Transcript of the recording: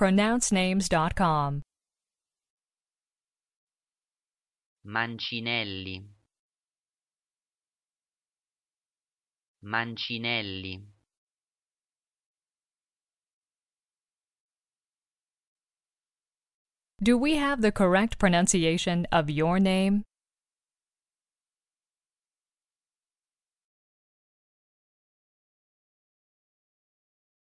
pronouncenames.com. Mancinelli Mancinelli Do we have the correct pronunciation of your name?